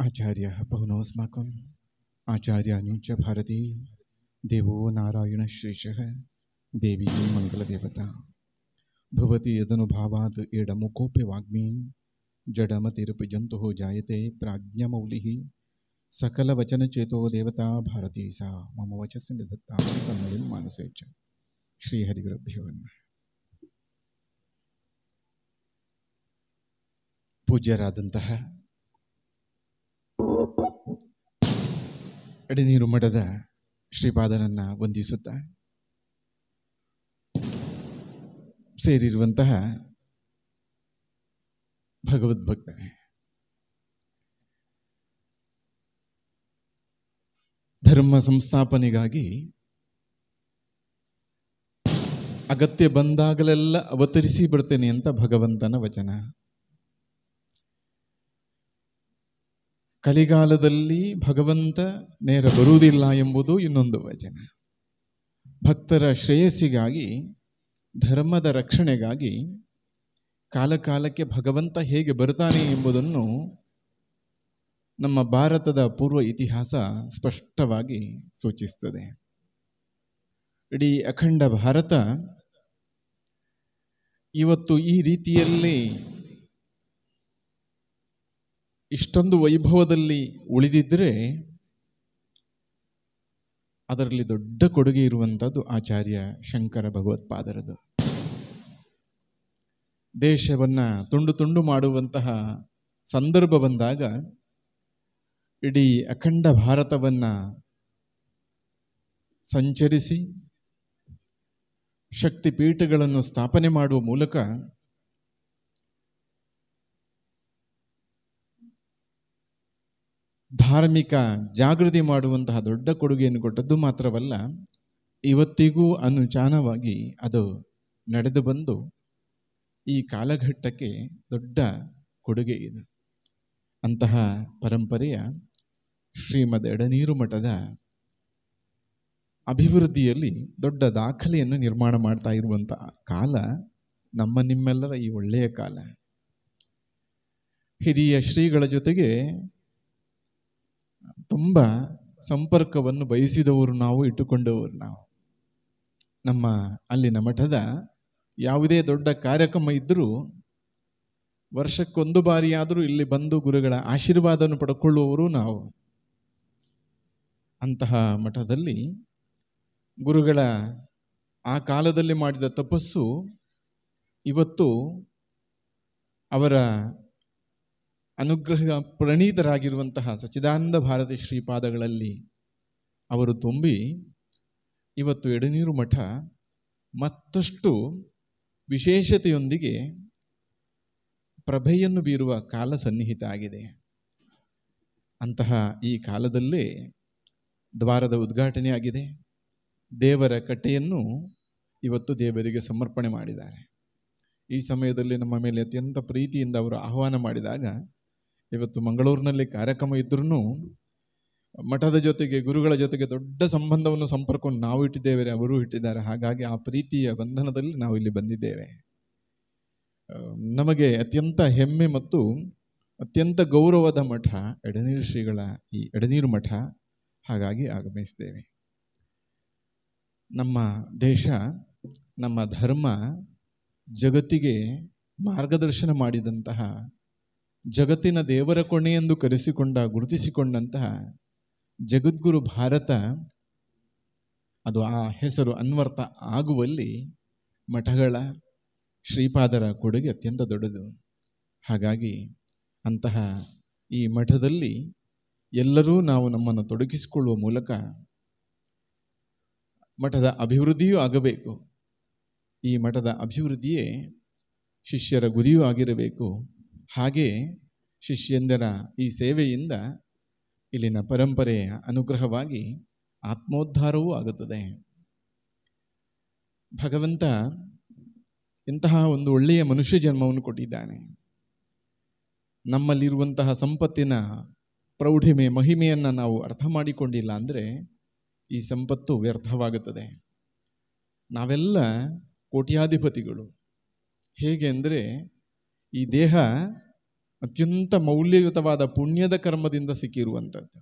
आचार्य आचार्यः पहुनोऽस्माकम् आचार्यानुञ्च देवो नारायणश्रेषः देवी मङ्गलदेवता भवति यदनुभावात् एडमुकोऽपि वाग्मी जडमतिरपि जन्तुः जायते प्राज्ञमौलिः सकलवचनचेतो देवता भारती सा मम वचसि निधत्ता सम्मयं मानसे च श्रीहरिगुरुभ्यो नमः पूज्यरादन्तः ಎಡೆನೀರು ಮಠದ ಶ್ರೀಪಾದನನ್ನ ವಂದಿಸುತ್ತ ಸೇರಿರುವಂತಹ ಭಗವದ್ಭಕ್ತನೇ ಧರ್ಮ ಸಂಸ್ಥಾಪನೆಗಾಗಿ ಅಗತ್ಯ ಬಂದಾಗಲೆಲ್ಲ ಅವತರಿಸಿ ಬರ್ತೇನೆ ಅಂತ ಭಗವಂತನ ವಚನ ಕಲಿಗಾಲದಲ್ಲಿ ಭಗವಂತ ನೇರ ಬರುವುದಿಲ್ಲ ಎಂಬುದು ಇನ್ನೊಂದು ವಚನ ಭಕ್ತರ ಶ್ರೇಯಸ್ಸಿಗಾಗಿ ಧರ್ಮದ ರಕ್ಷಣೆಗಾಗಿ ಕಾಲಕಾಲಕ್ಕೆ ಭಗವಂತ ಹೇಗೆ ಬರುತ್ತಾನೆ ಎಂಬುದನ್ನು ನಮ್ಮ ಭಾರತದ ಪೂರ್ವ ಇತಿಹಾಸ ಸ್ಪಷ್ಟವಾಗಿ ಸೂಚಿಸುತ್ತದೆ ಇಡೀ ಅಖಂಡ ಭಾರತ ಇವತ್ತು ಈ ರೀತಿಯಲ್ಲಿ ಇಷ್ಟೊಂದು ವೈಭವದಲ್ಲಿ ಉಳಿದಿದ್ದರೆ ಅದರಲ್ಲಿ ದೊಡ್ಡ ಕೊಡುಗೆ ಇರುವಂಥದ್ದು ಆಚಾರ್ಯ ಶಂಕರ ಭಗವತ್ಪಾದರದು ದೇಶವನ್ನು ತುಂಡು ತುಂಡು ಮಾಡುವಂತಹ ಸಂದರ್ಭ ಬಂದಾಗ ಇಡೀ ಅಖಂಡ ಭಾರತವನ್ನು ಸಂಚರಿಸಿ ಶಕ್ತಿ ಪೀಠಗಳನ್ನು ಸ್ಥಾಪನೆ ಮಾಡುವ ಮೂಲಕ ಧಾರ್ಮಿಕ ಜಾಗೃತಿ ಮಾಡುವಂತಹ ದೊಡ್ಡ ಕೊಡುಗೆಯನ್ನು ಕೊಟ್ಟದ್ದು ಮಾತ್ರವಲ್ಲ ಇವತ್ತಿಗೂ ಅನುಚಾನವಾಗಿ ಅದು ನಡೆದು ಬಂದು ಈ ಕಾಲಘಟ್ಟಕ್ಕೆ ದೊಡ್ಡ ಕೊಡುಗೆ ಇದೆ ಅಂತಹ ಪರಂಪರೆಯ ಶ್ರೀಮದ್ ಎಡನೀರು ಮಠದ ಅಭಿವೃದ್ಧಿಯಲ್ಲಿ ದೊಡ್ಡ ದಾಖಲೆಯನ್ನು ನಿರ್ಮಾಣ ಮಾಡ್ತಾ ಇರುವಂತಹ ಕಾಲ ನಮ್ಮ ನಿಮ್ಮೆಲ್ಲರ ಈ ಒಳ್ಳೆಯ ಕಾಲ ಹಿರಿಯ ಶ್ರೀಗಳ ಜೊತೆಗೆ ತುಂಬ ಸಂಪರ್ಕವನ್ನು ಬಯಸಿದವರು ನಾವು ಇಟ್ಟುಕೊಂಡವರು ನಾವು ನಮ್ಮ ಅಲ್ಲಿನ ಮಠದ ಯಾವುದೇ ದೊಡ್ಡ ಕಾರ್ಯಕ್ರಮ ಇದ್ದರೂ ವರ್ಷಕ್ಕೊಂದು ಬಾರಿಯಾದರೂ ಇಲ್ಲಿ ಬಂದು ಗುರುಗಳ ಆಶೀರ್ವಾದವನ್ನು ಪಡ್ಕೊಳ್ಳುವವರು ನಾವು ಅಂತಹ ಮಠದಲ್ಲಿ ಗುರುಗಳ ಆ ಕಾಲದಲ್ಲಿ ಮಾಡಿದ ತಪಸ್ಸು ಇವತ್ತು ಅವರ ಅನುಗ್ರಹ ಪ್ರಣೀತರಾಗಿರುವಂತಹ ಸಚ್ಚಿದಾನಂದ ಭಾರತಿ ಶ್ರೀಪಾದಗಳಲ್ಲಿ ಅವರು ತುಂಬಿ ಇವತ್ತು ಎಡನೀರು ಮಠ ಮತ್ತಷ್ಟು ವಿಶೇಷತೆಯೊಂದಿಗೆ ಪ್ರಭೆಯನ್ನು ಬೀರುವ ಕಾಲ ಸನ್ನಿಹಿತ ಆಗಿದೆ ಅಂತಹ ಈ ಕಾಲದಲ್ಲೇ ದ್ವಾರದ ಉದ್ಘಾಟನೆ ಆಗಿದೆ ದೇವರ ಕಟ್ಟೆಯನ್ನು ಇವತ್ತು ದೇವರಿಗೆ ಸಮರ್ಪಣೆ ಮಾಡಿದ್ದಾರೆ ಈ ಸಮಯದಲ್ಲಿ ನಮ್ಮ ಮೇಲೆ ಅತ್ಯಂತ ಪ್ರೀತಿಯಿಂದ ಅವರು ಆಹ್ವಾನ ಮಾಡಿದಾಗ ಇವತ್ತು ಮಂಗಳೂರಿನಲ್ಲಿ ಕಾರ್ಯಕ್ರಮ ಇದ್ರೂ ಮಠದ ಜೊತೆಗೆ ಗುರುಗಳ ಜೊತೆಗೆ ದೊಡ್ಡ ಸಂಬಂಧವನ್ನು ಸಂಪರ್ಕವನ್ನು ನಾವು ಇಟ್ಟಿದ್ದೇವೆ ಅವರು ಇಟ್ಟಿದ್ದಾರೆ ಹಾಗಾಗಿ ಆ ಪ್ರೀತಿಯ ಬಂಧನದಲ್ಲಿ ನಾವು ಇಲ್ಲಿ ಬಂದಿದ್ದೇವೆ ನಮಗೆ ಅತ್ಯಂತ ಹೆಮ್ಮೆ ಮತ್ತು ಅತ್ಯಂತ ಗೌರವದ ಮಠ ಎಡನೀರು ಶ್ರೀಗಳ ಈ ಎಡನೀರು ಮಠ ಹಾಗಾಗಿ ಆಗಮಿಸಿದ್ದೇವೆ ನಮ್ಮ ದೇಶ ನಮ್ಮ ಧರ್ಮ ಜಗತ್ತಿಗೆ ಮಾರ್ಗದರ್ಶನ ಮಾಡಿದಂತಹ ಜಗತ್ತಿನ ದೇವರ ಕೊಣೆ ಎಂದು ಕರೆಸಿಕೊಂಡ ಗುರುತಿಸಿಕೊಂಡಂತಹ ಜಗದ್ಗುರು ಭಾರತ ಅದು ಆ ಹೆಸರು ಅನ್ವರ್ಥ ಆಗುವಲ್ಲಿ ಮಠಗಳ ಶ್ರೀಪಾದರ ಕೊಡುಗೆ ಅತ್ಯಂತ ದೊಡ್ಡದು ಹಾಗಾಗಿ ಅಂತಹ ಈ ಮಠದಲ್ಲಿ ಎಲ್ಲರೂ ನಾವು ನಮ್ಮನ್ನು ತೊಡಗಿಸಿಕೊಳ್ಳುವ ಮೂಲಕ ಮಠದ ಅಭಿವೃದ್ಧಿಯೂ ಆಗಬೇಕು ಈ ಮಠದ ಅಭಿವೃದ್ಧಿಯೇ ಶಿಷ್ಯರ ಗುರಿಯೂ ಆಗಿರಬೇಕು ಹಾಗೆ ಶಿಷ್ಯಂದರ ಈ ಸೇವೆಯಿಂದ ಇಲ್ಲಿನ ಪರಂಪರೆಯ ಅನುಗ್ರಹವಾಗಿ ಆತ್ಮೋದ್ಧಾರವೂ ಆಗುತ್ತದೆ ಭಗವಂತ ಇಂತಹ ಒಂದು ಒಳ್ಳೆಯ ಮನುಷ್ಯ ಜನ್ಮವನ್ನು ಕೊಟ್ಟಿದ್ದಾನೆ ನಮ್ಮಲ್ಲಿರುವಂತಹ ಸಂಪತ್ತಿನ ಪ್ರೌಢಿಮೆ ಮಹಿಮೆಯನ್ನು ನಾವು ಅರ್ಥ ಮಾಡಿಕೊಂಡಿಲ್ಲ ಅಂದರೆ ಈ ಸಂಪತ್ತು ವ್ಯರ್ಥವಾಗುತ್ತದೆ ನಾವೆಲ್ಲ ಕೋಟ್ಯಾಧಿಪತಿಗಳು ಹೇಗೆ ಅಂದರೆ ಈ ದೇಹ ಅತ್ಯಂತ ಮೌಲ್ಯಯುತವಾದ ಪುಣ್ಯದ ಕರ್ಮದಿಂದ ಸಿಕ್ಕಿರುವಂಥದ್ದು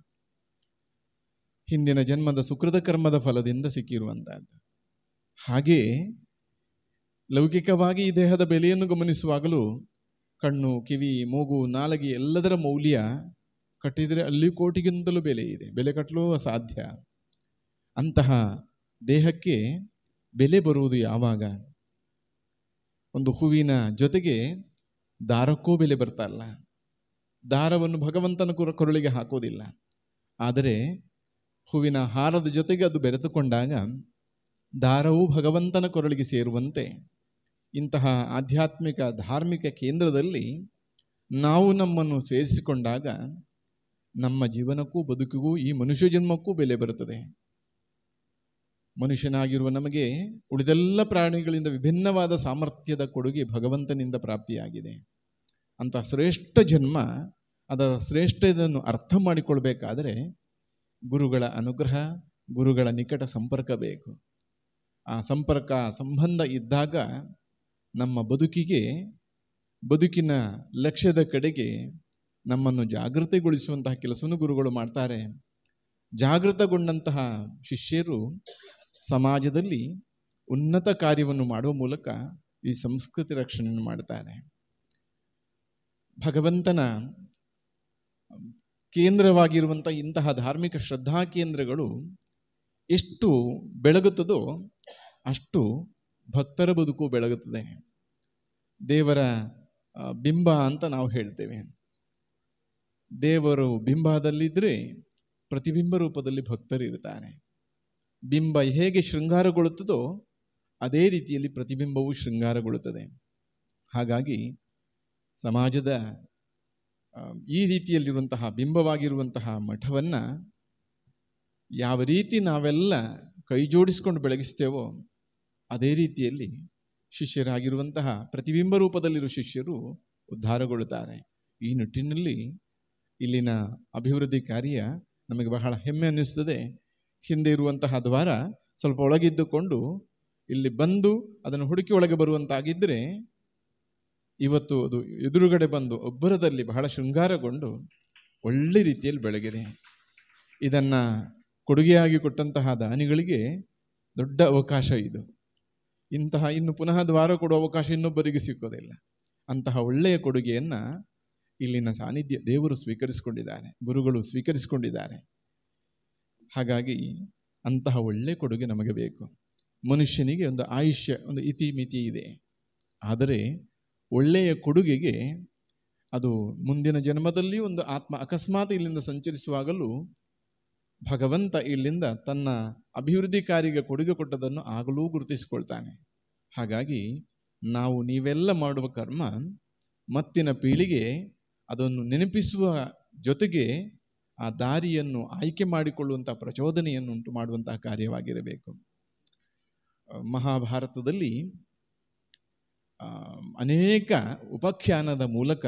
ಹಿಂದಿನ ಜನ್ಮದ ಸುಕೃತ ಕರ್ಮದ ಫಲದಿಂದ ಸಿಕ್ಕಿರುವಂಥದ್ದು ಹಾಗೆ ಲೌಕಿಕವಾಗಿ ಈ ದೇಹದ ಬೆಲೆಯನ್ನು ಗಮನಿಸುವಾಗಲೂ ಕಣ್ಣು ಕಿವಿ ಮೂಗು ನಾಲಗಿ ಎಲ್ಲದರ ಮೌಲ್ಯ ಕಟ್ಟಿದರೆ ಅಲ್ಲಿ ಕೋಟಿಗಿಂತಲೂ ಬೆಲೆ ಇದೆ ಬೆಲೆ ಕಟ್ಟಲು ಅಸಾಧ್ಯ ಅಂತಹ ದೇಹಕ್ಕೆ ಬೆಲೆ ಬರುವುದು ಯಾವಾಗ ಒಂದು ಹೂವಿನ ಜೊತೆಗೆ ದಾರಕ್ಕೂ ಬೆಲೆ ಬರ್ತಾ ಇಲ್ಲ ದಾರವನ್ನು ಭಗವಂತನ ಕುರ ಕೊರಳಿಗೆ ಹಾಕೋದಿಲ್ಲ ಆದರೆ ಹೂವಿನ ಹಾರದ ಜೊತೆಗೆ ಅದು ಬೆರೆತುಕೊಂಡಾಗ ದಾರವೂ ಭಗವಂತನ ಕೊರಳಿಗೆ ಸೇರುವಂತೆ ಇಂತಹ ಆಧ್ಯಾತ್ಮಿಕ ಧಾರ್ಮಿಕ ಕೇಂದ್ರದಲ್ಲಿ ನಾವು ನಮ್ಮನ್ನು ಸೇರಿಸಿಕೊಂಡಾಗ ನಮ್ಮ ಜೀವನಕ್ಕೂ ಬದುಕಿಗೂ ಈ ಮನುಷ್ಯ ಜನ್ಮಕ್ಕೂ ಬೆಲೆ ಬರುತ್ತದೆ ಮನುಷ್ಯನಾಗಿರುವ ನಮಗೆ ಉಳಿದೆಲ್ಲ ಪ್ರಾಣಿಗಳಿಂದ ವಿಭಿನ್ನವಾದ ಸಾಮರ್ಥ್ಯದ ಕೊಡುಗೆ ಭಗವಂತನಿಂದ ಪ್ರಾಪ್ತಿಯಾಗಿದೆ ಅಂತ ಶ್ರೇಷ್ಠ ಜನ್ಮ ಅದರ ಇದನ್ನು ಅರ್ಥ ಮಾಡಿಕೊಳ್ಬೇಕಾದರೆ ಗುರುಗಳ ಅನುಗ್ರಹ ಗುರುಗಳ ನಿಕಟ ಸಂಪರ್ಕ ಬೇಕು ಆ ಸಂಪರ್ಕ ಸಂಬಂಧ ಇದ್ದಾಗ ನಮ್ಮ ಬದುಕಿಗೆ ಬದುಕಿನ ಲಕ್ಷ್ಯದ ಕಡೆಗೆ ನಮ್ಮನ್ನು ಜಾಗೃತಿಗೊಳಿಸುವಂತಹ ಕೆಲಸವನ್ನು ಗುರುಗಳು ಮಾಡ್ತಾರೆ ಜಾಗೃತಗೊಂಡಂತಹ ಶಿಷ್ಯರು ಸಮಾಜದಲ್ಲಿ ಉನ್ನತ ಕಾರ್ಯವನ್ನು ಮಾಡುವ ಮೂಲಕ ಈ ಸಂಸ್ಕೃತಿ ರಕ್ಷಣೆಯನ್ನು ಮಾಡುತ್ತಾರೆ ಭಗವಂತನ ಕೇಂದ್ರವಾಗಿರುವಂಥ ಇಂತಹ ಧಾರ್ಮಿಕ ಶ್ರದ್ಧಾ ಕೇಂದ್ರಗಳು ಎಷ್ಟು ಬೆಳಗುತ್ತದೋ ಅಷ್ಟು ಭಕ್ತರ ಬದುಕು ಬೆಳಗುತ್ತದೆ ದೇವರ ಬಿಂಬ ಅಂತ ನಾವು ಹೇಳ್ತೇವೆ ದೇವರು ಬಿಂಬದಲ್ಲಿದ್ದರೆ ಪ್ರತಿಬಿಂಬ ರೂಪದಲ್ಲಿ ಭಕ್ತರಿರ್ತಾರೆ ಬಿಂಬ ಹೇಗೆ ಶೃಂಗಾರಗೊಳ್ಳುತ್ತದೋ ಅದೇ ರೀತಿಯಲ್ಲಿ ಪ್ರತಿಬಿಂಬವು ಶೃಂಗಾರಗೊಳ್ಳುತ್ತದೆ ಹಾಗಾಗಿ ಸಮಾಜದ ಈ ರೀತಿಯಲ್ಲಿರುವಂತಹ ಬಿಂಬವಾಗಿರುವಂತಹ ಮಠವನ್ನು ಯಾವ ರೀತಿ ನಾವೆಲ್ಲ ಕೈಜೋಡಿಸ್ಕೊಂಡು ಬೆಳಗಿಸ್ತೇವೋ ಅದೇ ರೀತಿಯಲ್ಲಿ ಶಿಷ್ಯರಾಗಿರುವಂತಹ ಪ್ರತಿಬಿಂಬ ರೂಪದಲ್ಲಿರುವ ಶಿಷ್ಯರು ಉದ್ಧಾರಗೊಳ್ಳುತ್ತಾರೆ ಈ ನಿಟ್ಟಿನಲ್ಲಿ ಇಲ್ಲಿನ ಅಭಿವೃದ್ಧಿ ಕಾರ್ಯ ನಮಗೆ ಬಹಳ ಹೆಮ್ಮೆ ಅನ್ನಿಸ್ತದೆ ಹಿಂದೆ ಇರುವಂತಹ ದ್ವಾರ ಸ್ವಲ್ಪ ಒಳಗಿದ್ದುಕೊಂಡು ಇಲ್ಲಿ ಬಂದು ಅದನ್ನು ಹುಡುಕಿ ಒಳಗೆ ಬರುವಂತಾಗಿದ್ದರೆ ಇವತ್ತು ಅದು ಎದುರುಗಡೆ ಬಂದು ಒಬ್ಬರದಲ್ಲಿ ಬಹಳ ಶೃಂಗಾರಗೊಂಡು ಒಳ್ಳೆ ರೀತಿಯಲ್ಲಿ ಬೆಳಗಿದೆ ಇದನ್ನು ಕೊಡುಗೆಯಾಗಿ ಕೊಟ್ಟಂತಹ ದಾನಿಗಳಿಗೆ ದೊಡ್ಡ ಅವಕಾಶ ಇದು ಇಂತಹ ಇನ್ನು ಪುನಃ ದ್ವಾರ ಕೊಡುವ ಅವಕಾಶ ಇನ್ನೊಬ್ಬರಿಗೆ ಸಿಕ್ಕೋದಿಲ್ಲ ಅಂತಹ ಒಳ್ಳೆಯ ಕೊಡುಗೆಯನ್ನು ಇಲ್ಲಿನ ಸಾನ್ನಿಧ್ಯ ದೇವರು ಸ್ವೀಕರಿಸಿಕೊಂಡಿದ್ದಾರೆ ಗುರುಗಳು ಸ್ವೀಕರಿಸಿಕೊಂಡಿದ್ದಾರೆ ಹಾಗಾಗಿ ಅಂತಹ ಒಳ್ಳೆ ಕೊಡುಗೆ ನಮಗೆ ಬೇಕು ಮನುಷ್ಯನಿಗೆ ಒಂದು ಆಯುಷ್ಯ ಒಂದು ಇತಿಮಿತಿ ಇದೆ ಆದರೆ ಒಳ್ಳೆಯ ಕೊಡುಗೆಗೆ ಅದು ಮುಂದಿನ ಜನ್ಮದಲ್ಲಿ ಒಂದು ಆತ್ಮ ಅಕಸ್ಮಾತ್ ಇಲ್ಲಿಂದ ಸಂಚರಿಸುವಾಗಲೂ ಭಗವಂತ ಇಲ್ಲಿಂದ ತನ್ನ ಅಭಿವೃದ್ಧಿ ಕಾರ್ಯಕ್ಕೆ ಕೊಡುಗೆ ಕೊಟ್ಟದನ್ನು ಆಗಲೂ ಗುರುತಿಸಿಕೊಳ್ತಾನೆ ಹಾಗಾಗಿ ನಾವು ನೀವೆಲ್ಲ ಮಾಡುವ ಕರ್ಮ ಮತ್ತಿನ ಪೀಳಿಗೆ ಅದನ್ನು ನೆನಪಿಸುವ ಜೊತೆಗೆ ಆ ದಾರಿಯನ್ನು ಆಯ್ಕೆ ಮಾಡಿಕೊಳ್ಳುವಂಥ ಪ್ರಚೋದನೆಯನ್ನು ಉಂಟು ಮಾಡುವಂತಹ ಕಾರ್ಯವಾಗಿರಬೇಕು ಮಹಾಭಾರತದಲ್ಲಿ ಅನೇಕ ಉಪಖ್ಯಾನದ ಮೂಲಕ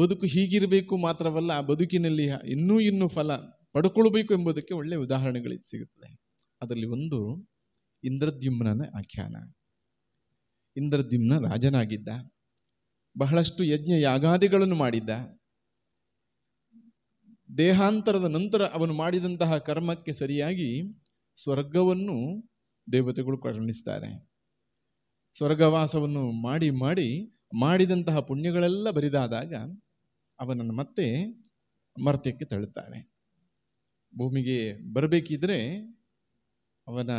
ಬದುಕು ಹೀಗಿರಬೇಕು ಮಾತ್ರವಲ್ಲ ಆ ಬದುಕಿನಲ್ಲಿ ಇನ್ನೂ ಇನ್ನೂ ಫಲ ಪಡ್ಕೊಳ್ಬೇಕು ಎಂಬುದಕ್ಕೆ ಒಳ್ಳೆಯ ಉದಾಹರಣೆಗಳು ಸಿಗುತ್ತದೆ ಅದರಲ್ಲಿ ಒಂದು ಇಂದ್ರದ್ಯುಮ್ನ ಆಖ್ಯಾನ ಇಂದ್ರದ್ಯುಮ್ನ ರಾಜನಾಗಿದ್ದ ಬಹಳಷ್ಟು ಯಜ್ಞ ಯಾಗಾದಿಗಳನ್ನು ಮಾಡಿದ್ದ ದೇಹಾಂತರದ ನಂತರ ಅವನು ಮಾಡಿದಂತಹ ಕರ್ಮಕ್ಕೆ ಸರಿಯಾಗಿ ಸ್ವರ್ಗವನ್ನು ದೇವತೆಗಳು ಕರುಣಿಸ್ತಾರೆ ಸ್ವರ್ಗವಾಸವನ್ನು ಮಾಡಿ ಮಾಡಿ ಮಾಡಿದಂತಹ ಪುಣ್ಯಗಳೆಲ್ಲ ಬರಿದಾದಾಗ ಅವನನ್ನು ಮತ್ತೆ ಮರ್ತ್ಯಕ್ಕೆ ತಳ್ಳುತ್ತಾರೆ ಭೂಮಿಗೆ ಬರಬೇಕಿದ್ರೆ ಅವನ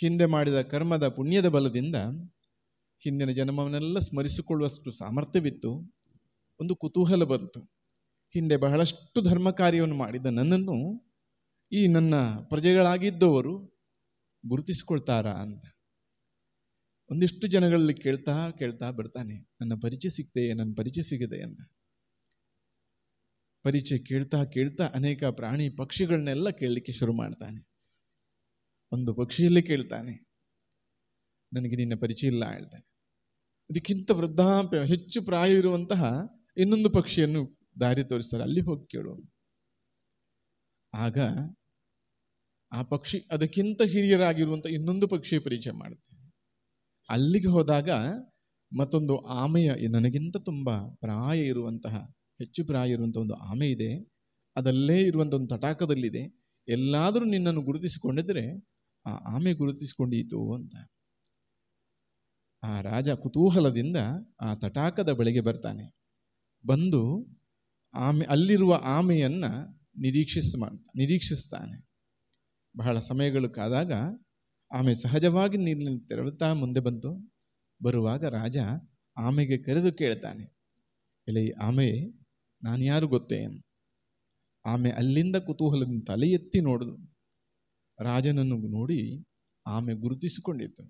ಹಿಂದೆ ಮಾಡಿದ ಕರ್ಮದ ಪುಣ್ಯದ ಬಲದಿಂದ ಹಿಂದಿನ ಜನ್ಮವನ್ನೆಲ್ಲ ಸ್ಮರಿಸಿಕೊಳ್ಳುವಷ್ಟು ಸಾಮರ್ಥ್ಯವಿತ್ತು ಒಂದು ಕುತೂಹಲ ಬಂತು ಹಿಂದೆ ಬಹಳಷ್ಟು ಧರ್ಮ ಕಾರ್ಯವನ್ನು ಮಾಡಿದ ನನ್ನನ್ನು ಈ ನನ್ನ ಪ್ರಜೆಗಳಾಗಿದ್ದವರು ಗುರುತಿಸ್ಕೊಳ್ತಾರಾ ಅಂತ ಒಂದಿಷ್ಟು ಜನಗಳಲ್ಲಿ ಕೇಳ್ತಾ ಕೇಳ್ತಾ ಬರ್ತಾನೆ ನನ್ನ ಪರಿಚಯ ಸಿಗ್ತೆಯೇ ನನ್ನ ಪರಿಚಯ ಸಿಗದೆ ಅಂತ ಪರಿಚಯ ಕೇಳ್ತಾ ಕೇಳ್ತಾ ಅನೇಕ ಪ್ರಾಣಿ ಪಕ್ಷಿಗಳನ್ನೆಲ್ಲ ಕೇಳಲಿಕ್ಕೆ ಶುರು ಮಾಡ್ತಾನೆ ಒಂದು ಪಕ್ಷಿಯಲ್ಲಿ ಕೇಳ್ತಾನೆ ನನಗೆ ನಿನ್ನ ಪರಿಚಯ ಇಲ್ಲ ಹೇಳ್ತಾನೆ ಇದಕ್ಕಿಂತ ವೃದ್ಧಾಪ್ಯ ಹೆಚ್ಚು ಪ್ರಾಯ ಇರುವಂತಹ ಇನ್ನೊಂದು ಪಕ್ಷಿಯನ್ನು ದಾರಿ ತೋರಿಸ್ತಾರೆ ಅಲ್ಲಿ ಹೋಗಿ ಕೇಳು ಆಗ ಆ ಪಕ್ಷಿ ಅದಕ್ಕಿಂತ ಹಿರಿಯರಾಗಿರುವಂಥ ಇನ್ನೊಂದು ಪಕ್ಷಿ ಪರಿಚಯ ಮಾಡುತ್ತೆ ಅಲ್ಲಿಗೆ ಹೋದಾಗ ಮತ್ತೊಂದು ಆಮೆಯ ನನಗಿಂತ ತುಂಬಾ ಪ್ರಾಯ ಇರುವಂತಹ ಹೆಚ್ಚು ಪ್ರಾಯ ಇರುವಂಥ ಒಂದು ಆಮೆ ಇದೆ ಅದಲ್ಲೇ ಇರುವಂಥ ಒಂದು ತಟಾಕದಲ್ಲಿದೆ ಎಲ್ಲಾದರೂ ನಿನ್ನನ್ನು ಗುರುತಿಸಿಕೊಂಡಿದ್ರೆ ಆ ಆಮೆ ಗುರುತಿಸಿಕೊಂಡೀತು ಅಂತ ಆ ರಾಜ ಕುತೂಹಲದಿಂದ ಆ ತಟಾಕದ ಬಳಿಗೆ ಬರ್ತಾನೆ ಬಂದು ಆಮೆ ಅಲ್ಲಿರುವ ಆಮೆಯನ್ನು ನಿರೀಕ್ಷಿಸ ನಿರೀಕ್ಷಿಸ್ತಾನೆ ಬಹಳ ಸಮಯಗಳು ಕಾದಾಗ ಆಮೆ ಸಹಜವಾಗಿ ನೀರಿನಲ್ಲಿ ತೆರಳುತ್ತಾ ಮುಂದೆ ಬಂತು ಬರುವಾಗ ರಾಜ ಆಮೆಗೆ ಕರೆದು ಕೇಳ್ತಾನೆ ಎಲೆ ಆಮೆ ನಾನು ಯಾರು ಗೊತ್ತೇ ಆಮೆ ಅಲ್ಲಿಂದ ಕುತೂಹಲದಿಂದ ತಲೆ ಎತ್ತಿ ನೋಡಿದು ರಾಜನನ್ನು ನೋಡಿ ಆಮೆ ಗುರುತಿಸಿಕೊಂಡಿತ್ತು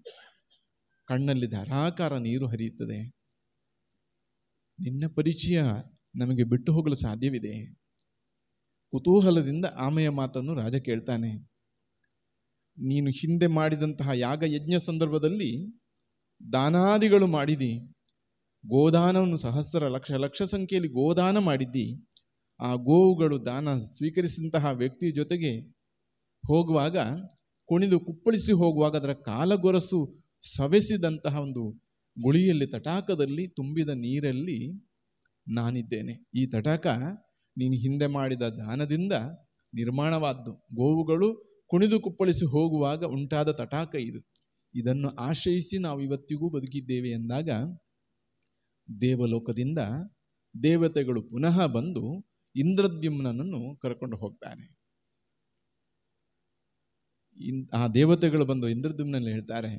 ಕಣ್ಣಲ್ಲಿ ಧಾರಾಕಾರ ನೀರು ಹರಿಯುತ್ತದೆ ನಿನ್ನ ಪರಿಚಯ ನಮಗೆ ಬಿಟ್ಟು ಹೋಗಲು ಸಾಧ್ಯವಿದೆ ಕುತೂಹಲದಿಂದ ಆಮೆಯ ಮಾತನ್ನು ರಾಜ ಕೇಳ್ತಾನೆ ನೀನು ಹಿಂದೆ ಮಾಡಿದಂತಹ ಯಾಗ ಯಜ್ಞ ಸಂದರ್ಭದಲ್ಲಿ ದಾನಾದಿಗಳು ಮಾಡಿದಿ ಗೋದಾನವನ್ನು ಸಹಸ್ರ ಲಕ್ಷ ಲಕ್ಷ ಸಂಖ್ಯೆಯಲ್ಲಿ ಗೋದಾನ ಮಾಡಿದ್ದಿ ಆ ಗೋವುಗಳು ದಾನ ಸ್ವೀಕರಿಸಿದಂತಹ ವ್ಯಕ್ತಿಯ ಜೊತೆಗೆ ಹೋಗುವಾಗ ಕುಣಿದು ಕುಪ್ಪಳಿಸಿ ಹೋಗುವಾಗ ಅದರ ಕಾಲಗೊರಸು ಸವೆಸಿದಂತಹ ಒಂದು ಗುಳಿಯಲ್ಲಿ ತಟಾಕದಲ್ಲಿ ತುಂಬಿದ ನೀರಲ್ಲಿ ನಾನಿದ್ದೇನೆ ಈ ತಟಾಕ ನೀನು ಹಿಂದೆ ಮಾಡಿದ ದಾನದಿಂದ ನಿರ್ಮಾಣವಾದ್ದು ಗೋವುಗಳು ಕುಣಿದು ಕುಪ್ಪಳಿಸಿ ಹೋಗುವಾಗ ಉಂಟಾದ ತಟಾಕ ಇದು ಇದನ್ನು ಆಶ್ರಯಿಸಿ ನಾವು ಇವತ್ತಿಗೂ ಬದುಕಿದ್ದೇವೆ ಎಂದಾಗ ದೇವಲೋಕದಿಂದ ದೇವತೆಗಳು ಪುನಃ ಬಂದು ಇಂದ್ರದ್ಯುಮ್ನನ್ನು ಕರ್ಕೊಂಡು ಹೋಗ್ತಾನೆ ಆ ದೇವತೆಗಳು ಬಂದು ಇಂದ್ರದ್ಯುಮ್ನಲ್ಲಿ ಹೇಳ್ತಾರೆ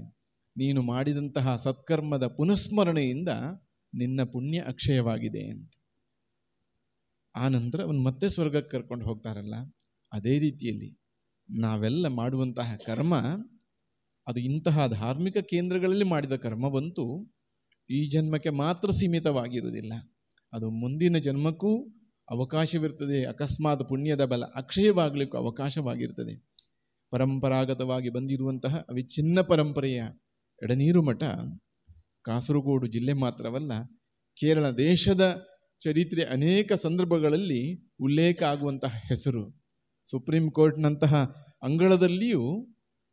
ನೀನು ಮಾಡಿದಂತಹ ಸತ್ಕರ್ಮದ ಪುನಃಸ್ಮರಣೆಯಿಂದ ನಿನ್ನ ಪುಣ್ಯ ಅಕ್ಷಯವಾಗಿದೆ ಅಂತ ಆ ನಂತರ ಅವನು ಮತ್ತೆ ಸ್ವರ್ಗಕ್ಕೆ ಕರ್ಕೊಂಡು ಹೋಗ್ತಾರಲ್ಲ ಅದೇ ರೀತಿಯಲ್ಲಿ ನಾವೆಲ್ಲ ಮಾಡುವಂತಹ ಕರ್ಮ ಅದು ಇಂತಹ ಧಾರ್ಮಿಕ ಕೇಂದ್ರಗಳಲ್ಲಿ ಮಾಡಿದ ಬಂತು ಈ ಜನ್ಮಕ್ಕೆ ಮಾತ್ರ ಸೀಮಿತವಾಗಿರುವುದಿಲ್ಲ ಅದು ಮುಂದಿನ ಜನ್ಮಕ್ಕೂ ಅವಕಾಶವಿರ್ತದೆ ಅಕಸ್ಮಾತ್ ಪುಣ್ಯದ ಬಲ ಅಕ್ಷಯವಾಗಲಿಕ್ಕೂ ಅವಕಾಶವಾಗಿರ್ತದೆ ಪರಂಪರಾಗತವಾಗಿ ಬಂದಿರುವಂತಹ ಅವಿಚ್ಛಿನ್ನ ಪರಂಪರೆಯ ಎಡನೀರು ಮಠ ಕಾಸರಗೋಡು ಜಿಲ್ಲೆ ಮಾತ್ರವಲ್ಲ ಕೇರಳ ದೇಶದ ಚರಿತ್ರೆ ಅನೇಕ ಸಂದರ್ಭಗಳಲ್ಲಿ ಉಲ್ಲೇಖ ಆಗುವಂತಹ ಹೆಸರು ಸುಪ್ರೀಂ ಕೋರ್ಟ್ನಂತಹ ಅಂಗಳದಲ್ಲಿಯೂ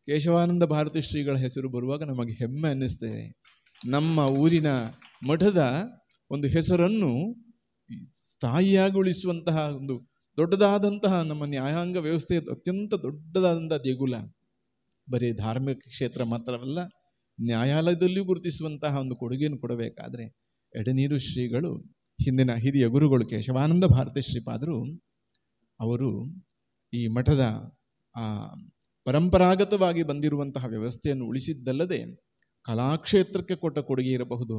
ಕೇಶವಾನಂದ ಭಾರತಿ ಶ್ರೀಗಳ ಹೆಸರು ಬರುವಾಗ ನಮಗೆ ಹೆಮ್ಮೆ ಅನ್ನಿಸ್ತದೆ ನಮ್ಮ ಊರಿನ ಮಠದ ಒಂದು ಹೆಸರನ್ನು ಸ್ಥಾಯಿಯಾಗಿ ಒಂದು ದೊಡ್ಡದಾದಂತಹ ನಮ್ಮ ನ್ಯಾಯಾಂಗ ವ್ಯವಸ್ಥೆಯ ಅತ್ಯಂತ ದೊಡ್ಡದಾದಂತಹ ದೇಗುಲ ಬರೀ ಧಾರ್ಮಿಕ ಕ್ಷೇತ್ರ ಮಾತ್ರವಲ್ಲ ನ್ಯಾಯಾಲಯದಲ್ಲಿಯೂ ಗುರುತಿಸುವಂತಹ ಒಂದು ಕೊಡುಗೆಯನ್ನು ಕೊಡಬೇಕಾದ್ರೆ ಎಡನೀರು ಶ್ರೀಗಳು ಹಿಂದಿನ ಹಿರಿಯ ಗುರುಗಳು ಕೇಶವಾನಂದ ಭಾರತಿ ಶ್ರೀಪಾದರು ಅವರು ಈ ಮಠದ ಆ ಪರಂಪರಾಗತವಾಗಿ ಬಂದಿರುವಂತಹ ವ್ಯವಸ್ಥೆಯನ್ನು ಉಳಿಸಿದ್ದಲ್ಲದೆ ಕಲಾಕ್ಷೇತ್ರಕ್ಕೆ ಕೊಟ್ಟ ಕೊಡುಗೆ ಇರಬಹುದು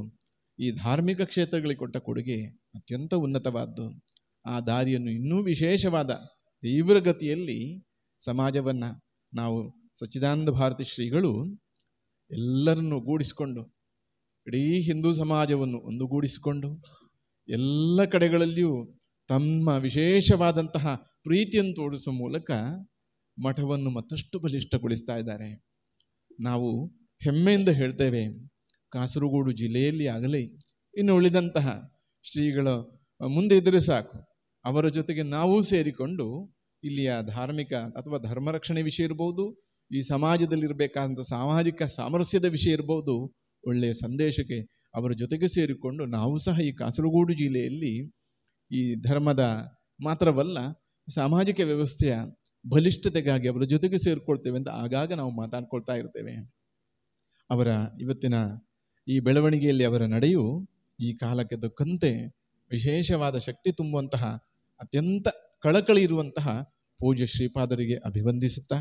ಈ ಧಾರ್ಮಿಕ ಕ್ಷೇತ್ರಗಳಿಗೆ ಕೊಟ್ಟ ಕೊಡುಗೆ ಅತ್ಯಂತ ಉನ್ನತವಾದ್ದು ಆ ದಾರಿಯನ್ನು ಇನ್ನೂ ವಿಶೇಷವಾದ ತೀವ್ರಗತಿಯಲ್ಲಿ ಸಮಾಜವನ್ನು ನಾವು ಸಚ್ಚಿದಾನಂದ ಭಾರತಿ ಶ್ರೀಗಳು ಎಲ್ಲರನ್ನು ಗೂಡಿಸಿಕೊಂಡು ಇಡೀ ಹಿಂದೂ ಸಮಾಜವನ್ನು ಒಂದುಗೂಡಿಸಿಕೊಂಡು ಎಲ್ಲ ಕಡೆಗಳಲ್ಲಿಯೂ ತಮ್ಮ ವಿಶೇಷವಾದಂತಹ ಪ್ರೀತಿಯನ್ನು ತೋರಿಸುವ ಮೂಲಕ ಮಠವನ್ನು ಮತ್ತಷ್ಟು ಬಲಿಷ್ಠಗೊಳಿಸ್ತಾ ಇದ್ದಾರೆ ನಾವು ಹೆಮ್ಮೆಯಿಂದ ಹೇಳ್ತೇವೆ ಕಾಸರಗೋಡು ಜಿಲ್ಲೆಯಲ್ಲಿ ಆಗಲಿ ಇನ್ನು ಉಳಿದಂತಹ ಶ್ರೀಗಳ ಮುಂದೆ ಇದ್ದರೆ ಸಾಕು ಅವರ ಜೊತೆಗೆ ನಾವು ಸೇರಿಕೊಂಡು ಇಲ್ಲಿಯ ಧಾರ್ಮಿಕ ಅಥವಾ ಧರ್ಮ ರಕ್ಷಣೆ ವಿಷಯ ಇರಬಹುದು ಈ ಸಮಾಜದಲ್ಲಿರಬೇಕಾದಂಥ ಸಾಮಾಜಿಕ ಸಾಮರಸ್ಯದ ವಿಷಯ ಇರ್ಬೋದು ಒಳ್ಳೆಯ ಸಂದೇಶಕ್ಕೆ ಅವರ ಜೊತೆಗೆ ಸೇರಿಕೊಂಡು ನಾವು ಸಹ ಈ ಕಾಸರಗೋಡು ಜಿಲ್ಲೆಯಲ್ಲಿ ಈ ಧರ್ಮದ ಮಾತ್ರವಲ್ಲ ಸಾಮಾಜಿಕ ವ್ಯವಸ್ಥೆಯ ಬಲಿಷ್ಠತೆಗಾಗಿ ಅವರ ಜೊತೆಗೆ ಸೇರಿಕೊಳ್ತೇವೆ ಅಂತ ಆಗಾಗ ನಾವು ಮಾತಾಡ್ಕೊಳ್ತಾ ಇರ್ತೇವೆ ಅವರ ಇವತ್ತಿನ ಈ ಬೆಳವಣಿಗೆಯಲ್ಲಿ ಅವರ ನಡೆಯು ಈ ಕಾಲಕ್ಕೆ ತಕ್ಕಂತೆ ವಿಶೇಷವಾದ ಶಕ್ತಿ ತುಂಬುವಂತಹ ಅತ್ಯಂತ ಕಳಕಳಿ ಇರುವಂತಹ ಪೂಜ್ಯ ಶ್ರೀಪಾದರಿಗೆ ಅಭಿವಂದಿಸುತ್ತಾ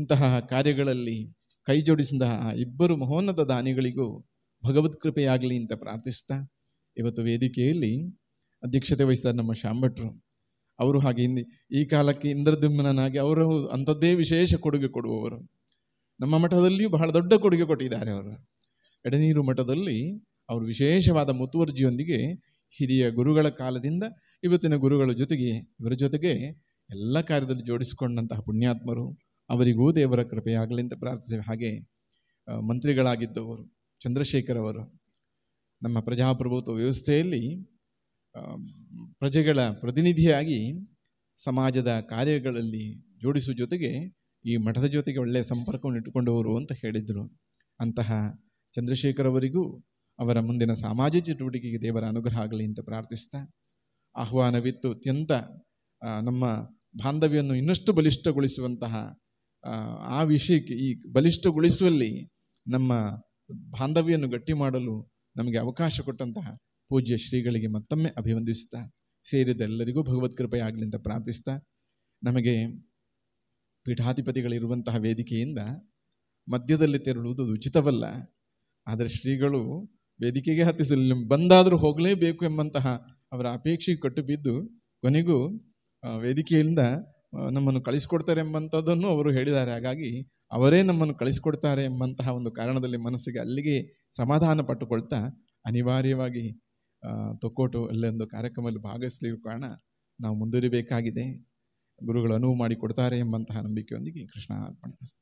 ಇಂತಹ ಕಾರ್ಯಗಳಲ್ಲಿ ಕೈ ಇಬ್ಬರು ಮಹೋನ್ನತ ದಾನಿಗಳಿಗೂ ಭಗವತ್ ಕೃಪೆಯಾಗಲಿ ಅಂತ ಪ್ರಾರ್ಥಿಸ್ತಾ ಇವತ್ತು ವೇದಿಕೆಯಲ್ಲಿ ಅಧ್ಯಕ್ಷತೆ ವಹಿಸಿದ ನಮ್ಮ ಶಾಂಭಟ್ರು ಅವರು ಹಾಗೆ ಹಿಂದಿ ಈ ಕಾಲಕ್ಕೆ ಇಂದ್ರದಿಮ್ಮನಾಗಿ ಅವರು ಅಂಥದ್ದೇ ವಿಶೇಷ ಕೊಡುಗೆ ಕೊಡುವವರು ನಮ್ಮ ಮಠದಲ್ಲಿಯೂ ಬಹಳ ದೊಡ್ಡ ಕೊಡುಗೆ ಕೊಟ್ಟಿದ್ದಾರೆ ಅವರು ಎಡನೀರು ಮಠದಲ್ಲಿ ಅವರು ವಿಶೇಷವಾದ ಮುತುವರ್ಜಿಯೊಂದಿಗೆ ಹಿರಿಯ ಗುರುಗಳ ಕಾಲದಿಂದ ಇವತ್ತಿನ ಗುರುಗಳ ಜೊತೆಗೆ ಇವರ ಜೊತೆಗೆ ಎಲ್ಲ ಕಾರ್ಯದಲ್ಲಿ ಜೋಡಿಸಿಕೊಂಡಂತಹ ಪುಣ್ಯಾತ್ಮರು ಅವರಿಗೂ ದೇವರ ಕೃಪೆಯಾಗಲಿ ಅಂತ ಪ್ರಾರ್ಥಿಸ್ತೇವೆ ಹಾಗೆ ಮಂತ್ರಿಗಳಾಗಿದ್ದವರು ಚಂದ್ರಶೇಖರ್ ಅವರು ನಮ್ಮ ಪ್ರಜಾಪ್ರಭುತ್ವ ವ್ಯವಸ್ಥೆಯಲ್ಲಿ ಪ್ರಜೆಗಳ ಪ್ರತಿನಿಧಿಯಾಗಿ ಸಮಾಜದ ಕಾರ್ಯಗಳಲ್ಲಿ ಜೋಡಿಸುವ ಜೊತೆಗೆ ಈ ಮಠದ ಜೊತೆಗೆ ಒಳ್ಳೆಯ ಸಂಪರ್ಕವನ್ನು ಇಟ್ಟುಕೊಂಡವರು ಅಂತ ಹೇಳಿದರು ಅಂತಹ ಚಂದ್ರಶೇಖರ್ ಅವರಿಗೂ ಅವರ ಮುಂದಿನ ಸಾಮಾಜಿಕ ಚಟುವಟಿಕೆಗೆ ದೇವರ ಅನುಗ್ರಹ ಆಗಲಿ ಅಂತ ಪ್ರಾರ್ಥಿಸ್ತಾ ಆಹ್ವಾನವಿತ್ತು ಅತ್ಯಂತ ನಮ್ಮ ಬಾಂಧವ್ಯವನ್ನು ಇನ್ನಷ್ಟು ಬಲಿಷ್ಠಗೊಳಿಸುವಂತಹ ಆ ವಿಷಯಕ್ಕೆ ಈ ಬಲಿಷ್ಠಗೊಳಿಸುವಲ್ಲಿ ನಮ್ಮ ಬಾಂಧವ್ಯವನ್ನು ಗಟ್ಟಿ ಮಾಡಲು ನಮಗೆ ಅವಕಾಶ ಕೊಟ್ಟಂತಹ ಪೂಜ್ಯ ಶ್ರೀಗಳಿಗೆ ಮತ್ತೊಮ್ಮೆ ಅಭಿವಂದಿಸ್ತಾ ಸೇರಿದ ಎಲ್ಲರಿಗೂ ಭಗವತ್ ಅಂತ ಪ್ರಾರ್ಥಿಸ್ತಾ ನಮಗೆ ಪೀಠಾಧಿಪತಿಗಳಿರುವಂತಹ ವೇದಿಕೆಯಿಂದ ಮಧ್ಯದಲ್ಲಿ ತೆರಳುವುದು ಉಚಿತವಲ್ಲ ಆದರೆ ಶ್ರೀಗಳು ವೇದಿಕೆಗೆ ಹತ್ತಿಸಲಿಲ್ಲ ಬಂದಾದರೂ ಹೋಗಲೇಬೇಕು ಎಂಬಂತಹ ಅವರ ಅಪೇಕ್ಷೆ ಕಟ್ಟು ಬಿದ್ದು ಕೊನೆಗೂ ವೇದಿಕೆಯಿಂದ ನಮ್ಮನ್ನು ಕಳಿಸ್ಕೊಡ್ತಾರೆ ಎಂಬಂಥದ್ದನ್ನು ಅವರು ಹೇಳಿದ್ದಾರೆ ಹಾಗಾಗಿ ಅವರೇ ನಮ್ಮನ್ನು ಕಳಿಸ್ಕೊಡ್ತಾರೆ ಎಂಬಂತಹ ಒಂದು ಕಾರಣದಲ್ಲಿ ಮನಸ್ಸಿಗೆ ಅಲ್ಲಿಗೆ ಸಮಾಧಾನ ಪಟ್ಟುಕೊಳ್ತಾ ಅನಿವಾರ್ಯವಾಗಿ ತೊಕ್ಕೋಟು ಒಂದು ಕಾರ್ಯಕ್ರಮದಲ್ಲಿ ಭಾಗವಹಿಸಲಿಕ್ಕೆ ಕಾರಣ ನಾವು ಮುಂದುವರಿಬೇಕಾಗಿದೆ ಗುರುಗಳು ಅನುವು ಮಾಡಿಕೊಡ್ತಾರೆ ಎಂಬಂತಹ ನಂಬಿಕೆಯೊಂದಿಗೆ ಕೃಷ್ಣ ಅರ್ಪಣೆ